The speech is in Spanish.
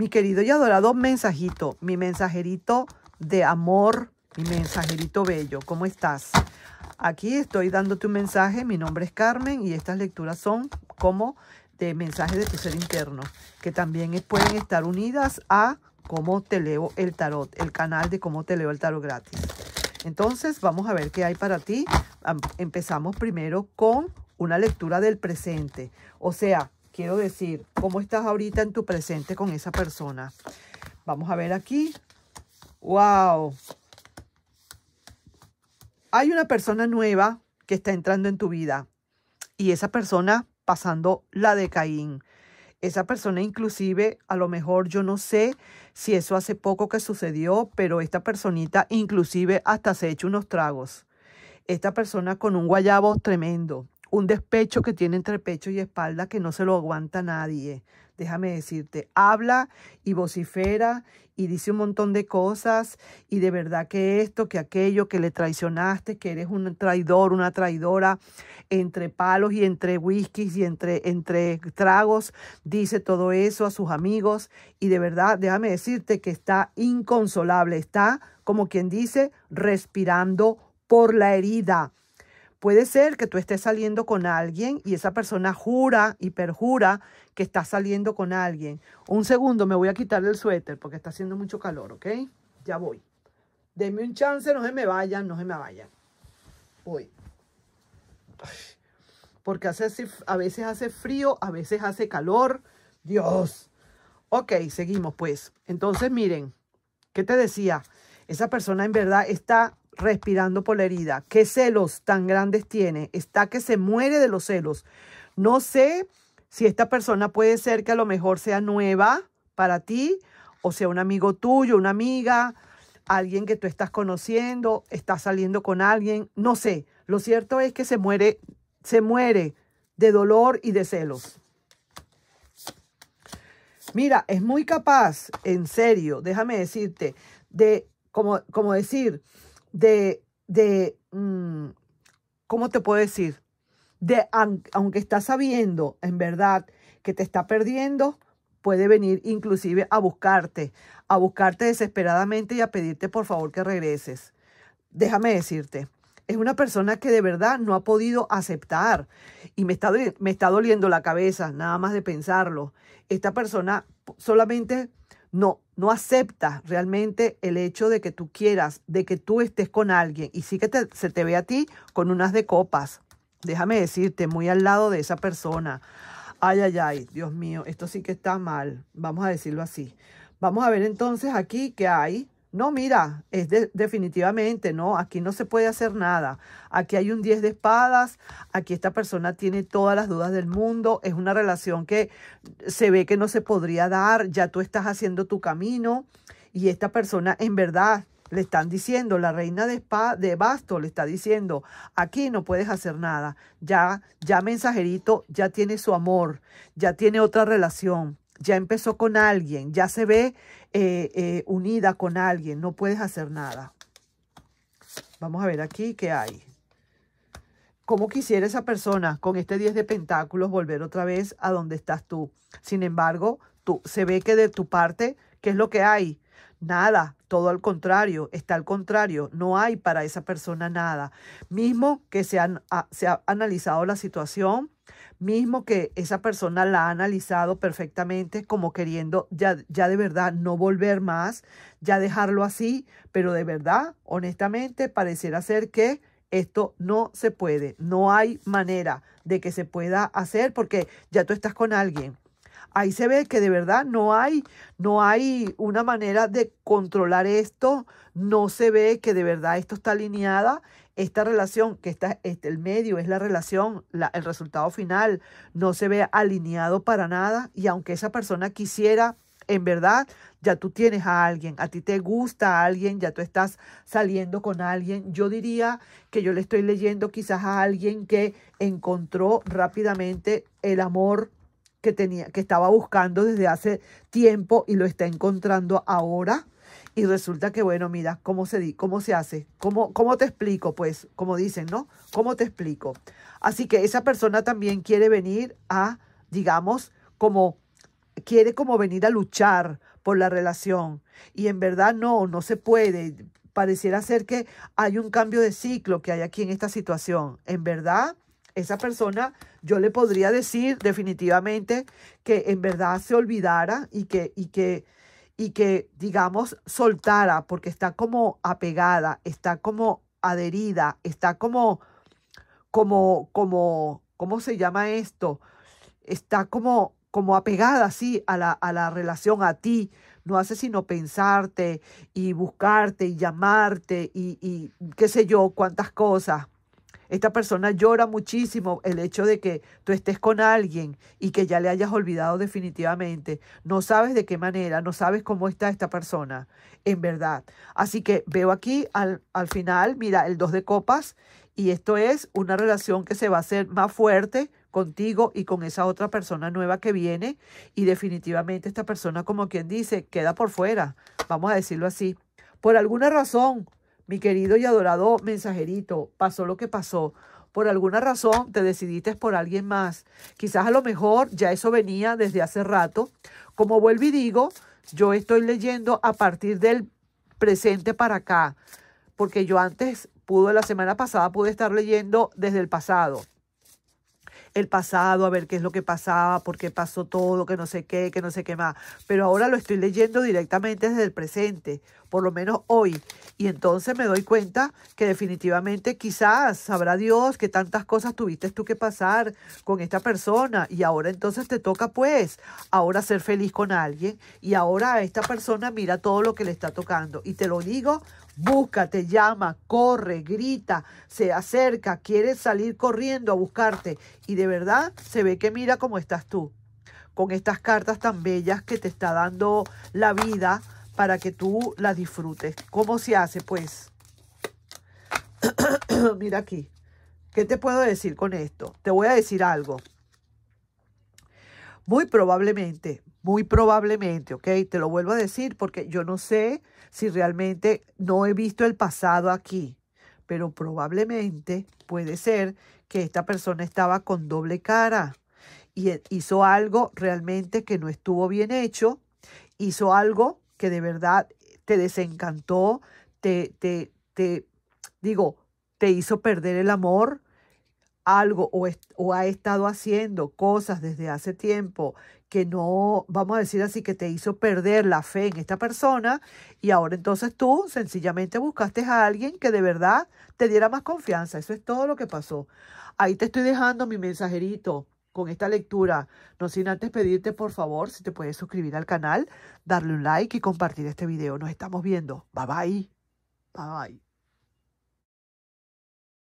Mi querido y adorado mensajito, mi mensajerito de amor, mi mensajerito bello, ¿cómo estás? Aquí estoy dándote un mensaje, mi nombre es Carmen y estas lecturas son como de mensaje de tu ser interno, que también pueden estar unidas a cómo te leo el tarot, el canal de cómo te leo el tarot gratis. Entonces, vamos a ver qué hay para ti. Empezamos primero con una lectura del presente, o sea, Quiero decir, ¿cómo estás ahorita en tu presente con esa persona? Vamos a ver aquí. ¡Wow! Hay una persona nueva que está entrando en tu vida y esa persona pasando la de Caín. Esa persona inclusive, a lo mejor yo no sé si eso hace poco que sucedió, pero esta personita inclusive hasta se ha hecho unos tragos. Esta persona con un guayabo tremendo un despecho que tiene entre pecho y espalda que no se lo aguanta nadie. Déjame decirte, habla y vocifera y dice un montón de cosas y de verdad que esto, que aquello, que le traicionaste, que eres un traidor, una traidora, entre palos y entre whiskies y entre, entre tragos, dice todo eso a sus amigos y de verdad, déjame decirte que está inconsolable, está como quien dice, respirando por la herida Puede ser que tú estés saliendo con alguien y esa persona jura y perjura que está saliendo con alguien. Un segundo, me voy a quitar el suéter porque está haciendo mucho calor, ¿ok? Ya voy. Denme un chance, no se me vayan, no se me vayan. Voy. Porque hace, a veces hace frío, a veces hace calor. Dios. Ok, seguimos pues. Entonces, miren, ¿qué te decía? Esa persona en verdad está respirando por la herida. ¿Qué celos tan grandes tiene? Está que se muere de los celos. No sé si esta persona puede ser que a lo mejor sea nueva para ti o sea un amigo tuyo, una amiga, alguien que tú estás conociendo, estás saliendo con alguien, no sé. Lo cierto es que se muere, se muere de dolor y de celos. Mira, es muy capaz, en serio, déjame decirte, de como, como decir, de, de mm, ¿cómo te puedo decir? De, aunque estás sabiendo en verdad que te está perdiendo, puede venir inclusive a buscarte, a buscarte desesperadamente y a pedirte por favor que regreses. Déjame decirte, es una persona que de verdad no ha podido aceptar y me está, me está doliendo la cabeza nada más de pensarlo. Esta persona solamente no, no acepta realmente el hecho de que tú quieras, de que tú estés con alguien y sí que se te ve a ti con unas de copas. Déjame decirte, muy al lado de esa persona. Ay, ay, ay, Dios mío, esto sí que está mal. Vamos a decirlo así. Vamos a ver entonces aquí qué hay no, mira, es definitivamente, no, aquí no se puede hacer nada. Aquí hay un 10 de espadas, aquí esta persona tiene todas las dudas del mundo, es una relación que se ve que no se podría dar, ya tú estás haciendo tu camino y esta persona en verdad le están diciendo, la reina de, espadas de basto le está diciendo, aquí no puedes hacer nada, ya, ya mensajerito, ya tiene su amor, ya tiene otra relación, ya empezó con alguien, ya se ve eh, eh, unida con alguien, no puedes hacer nada. Vamos a ver aquí qué hay. ¿Cómo quisiera esa persona con este 10 de pentáculos volver otra vez a donde estás tú? Sin embargo, tú, se ve que de tu parte, ¿qué es lo que hay? Nada, todo al contrario, está al contrario, no hay para esa persona nada. Mismo que se ha analizado la situación, mismo que esa persona la ha analizado perfectamente como queriendo ya, ya de verdad no volver más, ya dejarlo así, pero de verdad, honestamente, pareciera ser que esto no se puede, no hay manera de que se pueda hacer porque ya tú estás con alguien. Ahí se ve que de verdad no hay, no hay una manera de controlar esto, no se ve que de verdad esto está alineada esta relación, que está este, el medio es la relación, el resultado final no se ve alineado para nada y aunque esa persona quisiera en verdad ya tú tienes a alguien, a ti te gusta a alguien, ya tú estás saliendo con alguien. Yo diría que yo le estoy leyendo quizás a alguien que encontró rápidamente el amor que tenía, que estaba buscando desde hace tiempo y lo está encontrando ahora. Y resulta que, bueno, mira, ¿cómo se, di, cómo se hace? ¿Cómo, ¿Cómo te explico? Pues, como dicen, ¿no? ¿Cómo te explico? Así que esa persona también quiere venir a, digamos, como, quiere como venir a luchar por la relación. Y en verdad no, no se puede. Pareciera ser que hay un cambio de ciclo que hay aquí en esta situación. En verdad, esa persona yo le podría decir definitivamente que en verdad se olvidara y que, y que, y que digamos, soltara, porque está como apegada, está como adherida, está como, como, como, ¿cómo se llama esto? Está como, como apegada, así a la, a la relación, a ti, no hace sino pensarte y buscarte y llamarte y, y qué sé yo, cuántas cosas. Esta persona llora muchísimo el hecho de que tú estés con alguien y que ya le hayas olvidado definitivamente. No sabes de qué manera, no sabes cómo está esta persona, en verdad. Así que veo aquí al, final, mira, el dos de copas y esto es una relación que se va a hacer más fuerte contigo y con esa otra persona nueva que viene y definitivamente esta persona, como quien dice, queda por fuera, vamos a decirlo así. Por alguna razón, mi querido y adorado mensajerito, pasó lo que pasó. Por alguna razón te decidiste por alguien más. Quizás a lo mejor ya eso venía desde hace rato. Como vuelvo y digo, yo estoy leyendo a partir del presente para acá, porque yo antes pudo, la semana pasada pude estar leyendo desde el pasado el pasado, a ver qué es lo que pasaba, por qué pasó todo, que no sé qué, que no sé qué más. Pero ahora lo estoy leyendo directamente desde el presente, por lo menos hoy. Y entonces me doy cuenta que definitivamente quizás sabrá Dios que tantas cosas tuviste tú que pasar con esta persona y ahora entonces te toca pues ahora ser feliz con alguien y ahora esta persona mira todo lo que le está tocando. Y te lo digo busca, te llama, corre, grita, se acerca, quiere salir corriendo a buscarte y de verdad se ve que mira cómo estás tú, con estas cartas tan bellas que te está dando la vida para que tú las disfrutes. ¿Cómo se hace? Pues, mira aquí, ¿qué te puedo decir con esto? Te voy a decir algo. Muy probablemente muy probablemente, ¿ok? Te lo vuelvo a decir porque yo no sé si realmente no he visto el pasado aquí, pero probablemente puede ser que esta persona estaba con doble cara y e, hizo algo realmente que no estuvo bien hecho, hizo algo que de verdad te desencantó, te, te, te digo, te hizo perder el amor, algo o, o, ha estado haciendo cosas desde hace tiempo que no, vamos a decir así, que te hizo perder la fe en esta persona y ahora entonces tú sencillamente buscaste a alguien que de verdad te diera más confianza. Eso es todo lo que pasó. Ahí te estoy dejando mi mensajerito con esta lectura. No sin antes pedirte, por favor, si te puedes suscribir al canal, darle un like y compartir este video. Nos estamos viendo. Bye bye. Bye bye.